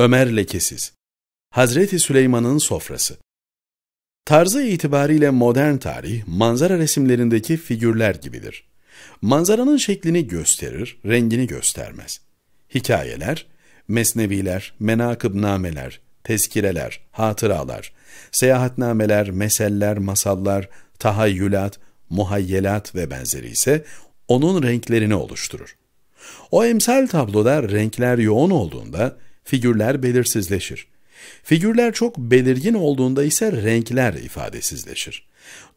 Ömer lekesiz. Hazreti Süleyman'ın sofrası. Tarzı itibariyle modern tarih manzara resimlerindeki figürler gibidir. Manzaranın şeklini gösterir, rengini göstermez. Hikayeler, mesneviler, menakıbnameler, tezkireler, hatıralar, seyahatnameler, meseller, masallar, tahayyülat, muhayyelat ve benzeri ise onun renklerini oluşturur. O emsal tabloda renkler yoğun olduğunda figürler belirsizleşir. Figürler çok belirgin olduğunda ise renkler ifadesizleşir.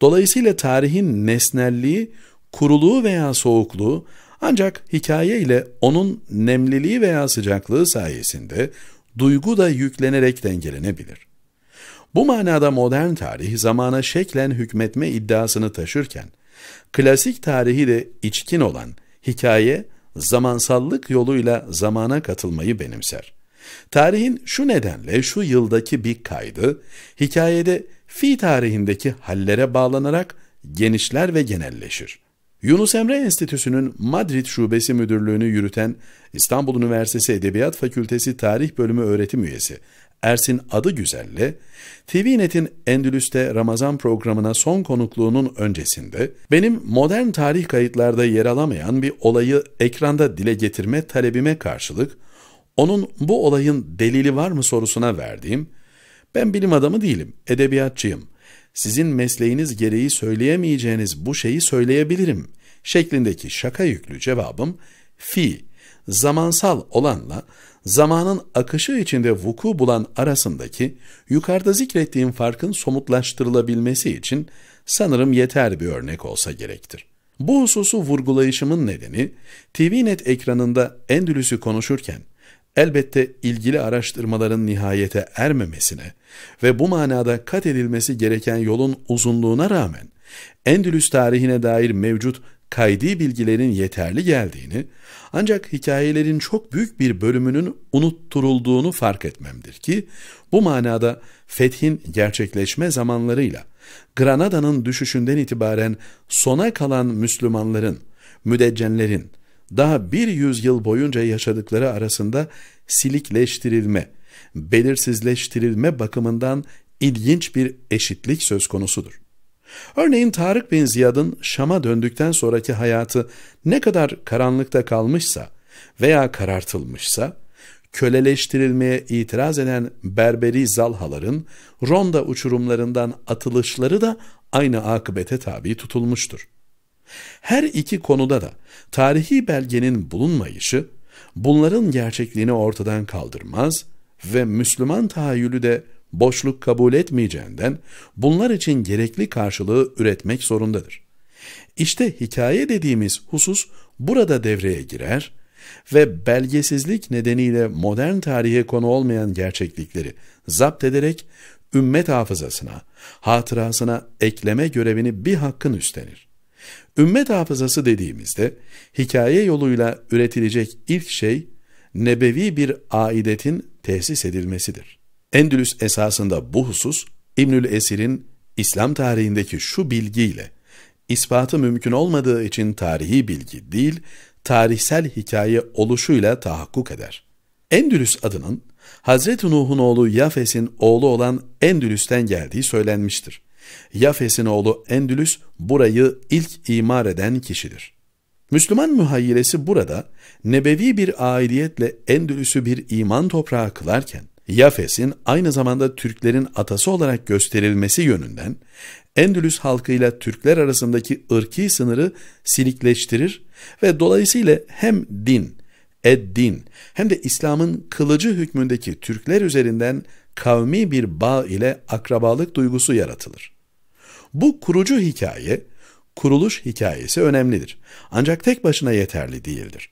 Dolayısıyla tarihin nesnelliği, kuruluğu veya soğukluğu ancak hikaye ile onun nemliliği veya sıcaklığı sayesinde duygu da yüklenerek dengelenebilir. Bu manada modern tarih zamana şeklen hükmetme iddiasını taşırken, klasik tarihi de içkin olan hikaye zamansallık yoluyla zamana katılmayı benimser. Tarihin şu nedenle şu yıldaki bir kaydı, hikayede fi tarihindeki hallere bağlanarak genişler ve genelleşir. Yunus Emre Enstitüsü'nün Madrid Şubesi Müdürlüğü'nü yürüten İstanbul Üniversitesi Edebiyat Fakültesi Tarih Bölümü öğretim üyesi Ersin Adıgüzel'le TVNet'in Endülüs'te Ramazan programına son konukluğunun öncesinde benim modern tarih kayıtlarda yer alamayan bir olayı ekranda dile getirme talebime karşılık onun bu olayın delili var mı sorusuna verdiğim, ben bilim adamı değilim, edebiyatçıyım. Sizin mesleğiniz gereği söyleyemeyeceğiniz bu şeyi söyleyebilirim şeklindeki şaka yüklü cevabım fi, zamansal olanla zamanın akışı içinde vuku bulan arasındaki yukarıda zikrettiğim farkın somutlaştırılabilmesi için sanırım yeter bir örnek olsa gerektir. Bu hususu vurgulayışımın nedeni, TVNet ekranında Endülüs'ü konuşurken Elbette ilgili araştırmaların nihayete ermemesine ve bu manada kat edilmesi gereken yolun uzunluğuna rağmen Endülüs tarihine dair mevcut kaydi bilgilerin yeterli geldiğini ancak hikayelerin çok büyük bir bölümünün unutturulduğunu fark etmemdir ki bu manada fethin gerçekleşme zamanlarıyla Granada'nın düşüşünden itibaren sona kalan Müslümanların, müdeccenlerin, daha bir yüzyıl boyunca yaşadıkları arasında silikleştirilme, belirsizleştirilme bakımından ilginç bir eşitlik söz konusudur. Örneğin Tarık bin Ziyad'ın Şam'a döndükten sonraki hayatı ne kadar karanlıkta kalmışsa veya karartılmışsa, köleleştirilmeye itiraz eden Berberi Zalhaların Ronda uçurumlarından atılışları da aynı akıbete tabi tutulmuştur. Her iki konuda da tarihi belgenin bulunmayışı bunların gerçekliğini ortadan kaldırmaz ve Müslüman tahayyülü de boşluk kabul etmeyeceğinden bunlar için gerekli karşılığı üretmek zorundadır. İşte hikaye dediğimiz husus burada devreye girer ve belgesizlik nedeniyle modern tarihe konu olmayan gerçeklikleri zapt ederek ümmet hafızasına, hatırasına ekleme görevini bir hakkın üstlenir. Ümmet hafızası dediğimizde hikaye yoluyla üretilecek ilk şey nebevi bir aidetin tesis edilmesidir. Endülüs esasında bu husus İbnül Esir'in İslam tarihindeki şu bilgiyle ispatı mümkün olmadığı için tarihi bilgi değil, tarihsel hikaye oluşuyla tahakkuk eder. Endülüs adının Hazreti Nuh'un oğlu Yafes'in oğlu olan Endülüs'ten geldiği söylenmiştir. Yafes'in oğlu Endülüs burayı ilk imar eden kişidir. Müslüman mühayyilesi burada nebevi bir aidiyetle Endülüs'ü bir iman toprağı kılarken Yafes'in aynı zamanda Türklerin atası olarak gösterilmesi yönünden Endülüs halkıyla Türkler arasındaki ırki sınırı silikleştirir ve dolayısıyla hem din, eddin hem de İslam'ın kılıcı hükmündeki Türkler üzerinden kavmi bir bağ ile akrabalık duygusu yaratılır. Bu kurucu hikaye, kuruluş hikayesi önemlidir. Ancak tek başına yeterli değildir.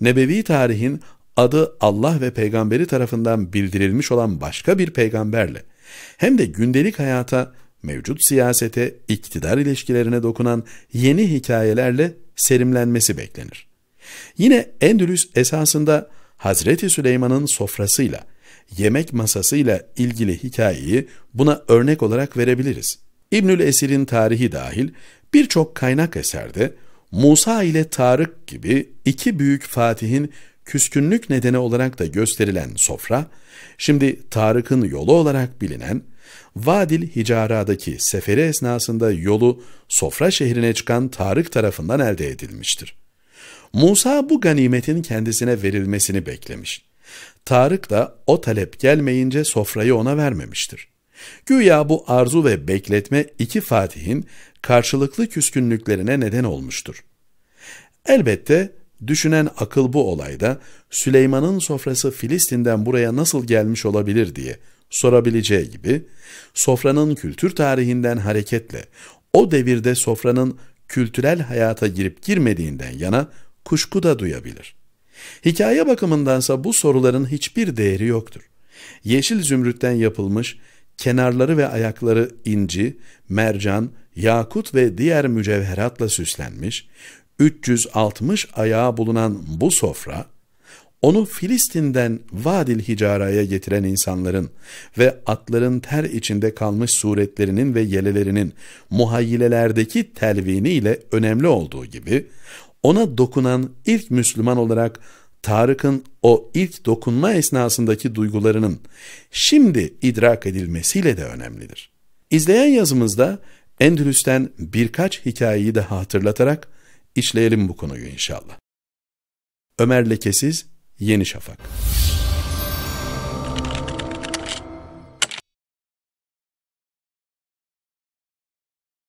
Nebevi tarihin adı Allah ve peygamberi tarafından bildirilmiş olan başka bir peygamberle hem de gündelik hayata, mevcut siyasete, iktidar ilişkilerine dokunan yeni hikayelerle serimlenmesi beklenir. Yine Endülüs esasında Hazreti Süleyman'ın sofrasıyla Yemek masasıyla ilgili hikayeyi buna örnek olarak verebiliriz. İbnül Esir'in tarihi dahil birçok kaynak eserde Musa ile Tarık gibi iki büyük fatihin küskünlük nedeni olarak da gösterilen sofra, şimdi Tarık'ın yolu olarak bilinen Vadil Hicara'daki seferi esnasında yolu Sofra şehrine çıkan Tarık tarafından elde edilmiştir. Musa bu ganimetin kendisine verilmesini beklemiş. Tarık da o talep gelmeyince sofrayı ona vermemiştir. Güya bu arzu ve bekletme iki fatihin karşılıklı küskünlüklerine neden olmuştur. Elbette düşünen akıl bu olayda Süleyman'ın sofrası Filistin'den buraya nasıl gelmiş olabilir diye sorabileceği gibi sofranın kültür tarihinden hareketle o devirde sofranın kültürel hayata girip girmediğinden yana kuşku da duyabilir.'' Hikaye bakımındansa bu soruların hiçbir değeri yoktur. Yeşil zümrütten yapılmış, kenarları ve ayakları inci, mercan, yakut ve diğer mücevheratla süslenmiş, 360 ayağı bulunan bu sofra, onu Filistin'den Vadil Hicara'ya getiren insanların ve atların ter içinde kalmış suretlerinin ve yelelerinin muhayyilelerdeki telviniyle önemli olduğu gibi, ona dokunan ilk Müslüman olarak Tarık'ın o ilk dokunma esnasındaki duygularının şimdi idrak edilmesiyle de önemlidir. İzleyen yazımızda Endülüs'ten birkaç hikayeyi de hatırlatarak işleyelim bu konuyu inşallah. Ömer Lekesiz Yeni Şafak